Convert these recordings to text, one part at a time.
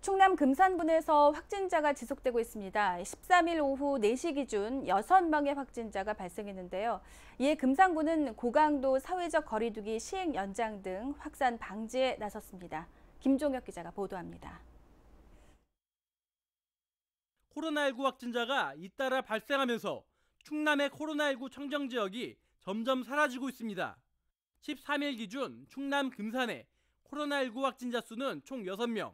충남 금산군에서 확진자가 지속되고 있습니다. 13일 오후 4시 기준 6명의 확진자가 발생했는데요. 이에 금산군은 고강도 사회적 거리두기 시행 연장 등 확산 방지에 나섰습니다. 김종혁 기자가 보도합니다. 코로나19 확진자가 잇따라 발생하면서 충남의 코로나19 청정 지역이 점점 사라지고 있습니다. 13일 기준 충남 금산에 코로나19 확진자 수는 총 6명,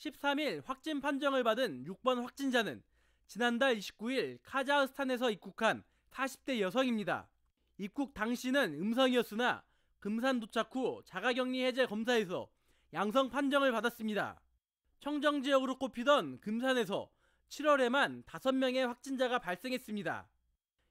13일 확진 판정을 받은 6번 확진자는 지난달 29일 카자흐스탄에서 입국한 40대 여성입니다. 입국 당시는 음성이었으나 금산 도착 후 자가격리 해제 검사에서 양성 판정을 받았습니다. 청정 지역으로 꼽히던 금산에서 7월에만 5명의 확진자가 발생했습니다.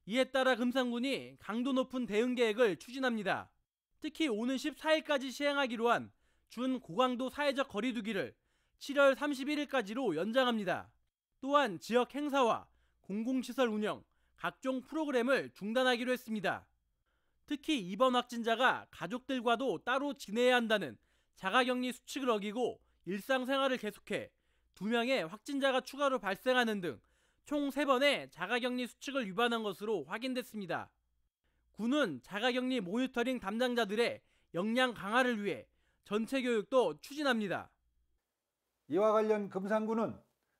이에 따라 금산군이 강도 높은 대응 계획을 추진합니다. 특히 오는 14일까지 시행하기로 한 준 고강도 사회적 거리두기를 7월 31일까지로 연장합니다. 또한 지역 행사와 공공시설 운영, 각종 프로그램을 중단하기로 했습니다. 특히 이번 확진자가 가족들과도 따로 지내야 한다는 자가격리 수칙을 어기고 일상생활을 계속해 2명의 확진자가 추가로 발생하는 등총 3번의 자가격리 수칙을 위반한 것으로 확인됐습니다. 군은 자가격리 모니터링 담당자들의 역량 강화를 위해 전체 교육도 추진합니다. 이와 관련 금산군은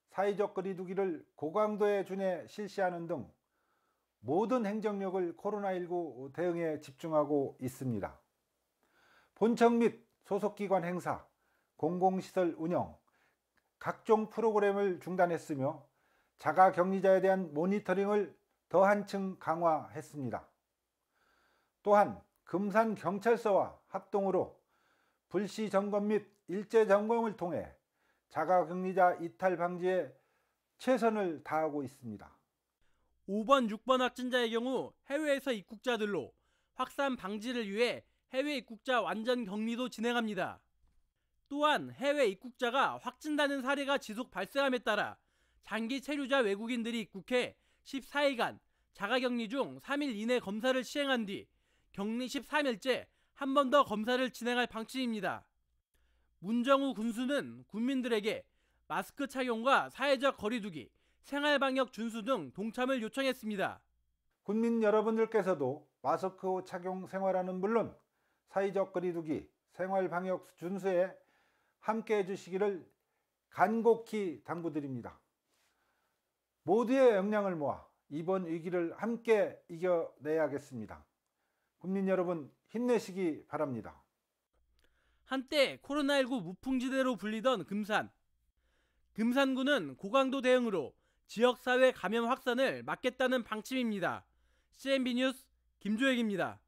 사회적 거리두기를 고강도의 준에 실시하는 등 모든 행정력을 코로나19 대응에 집중하고 있습니다. 본청 및 소속기관 행사, 공공시설 운영, 각종 프로그램을 중단했으며 자가 격리자에 대한 모니터링을 더 한층 강화했습니다. 또한 금산 경찰서와 합동으로 불시 점검 및 일제 점검을 통해 자가격리자 이탈 방지에 최선을 다하고 있습니다. 5번, 6번 확진자의 경우 해외에서 입국자들로 확산 방지를 위해 해외 입국자 완전 격리도 진행합니다. 또한 해외 입국자가 확진되는 사례가 지속 발생함에 따라 장기 체류자 외국인들이 입국해 14일간 자가격리 중 3일 이내 검사를 시행한 뒤 격리 13일째 한 번 더 검사를 진행할 방침입니다. 문정우 군수는 국민들에게 마스크 착용과 사회적 거리두기, 생활방역 준수 등 동참을 요청했습니다. 국민 여러분들께서도 마스크 착용 생활화는 물론 사회적 거리두기, 생활방역 준수에 함께해 주시기를 간곡히 당부드립니다. 모두의 역량을 모아 이번 위기를 함께 이겨내야겠습니다. 국민 여러분 힘내시기 바랍니다. 한때 코로나19 무풍지대로 불리던 금산. 금산군은 고강도 대응으로 지역사회 감염 확산을 막겠다는 방침입니다. CNB 뉴스 김조혁입니다.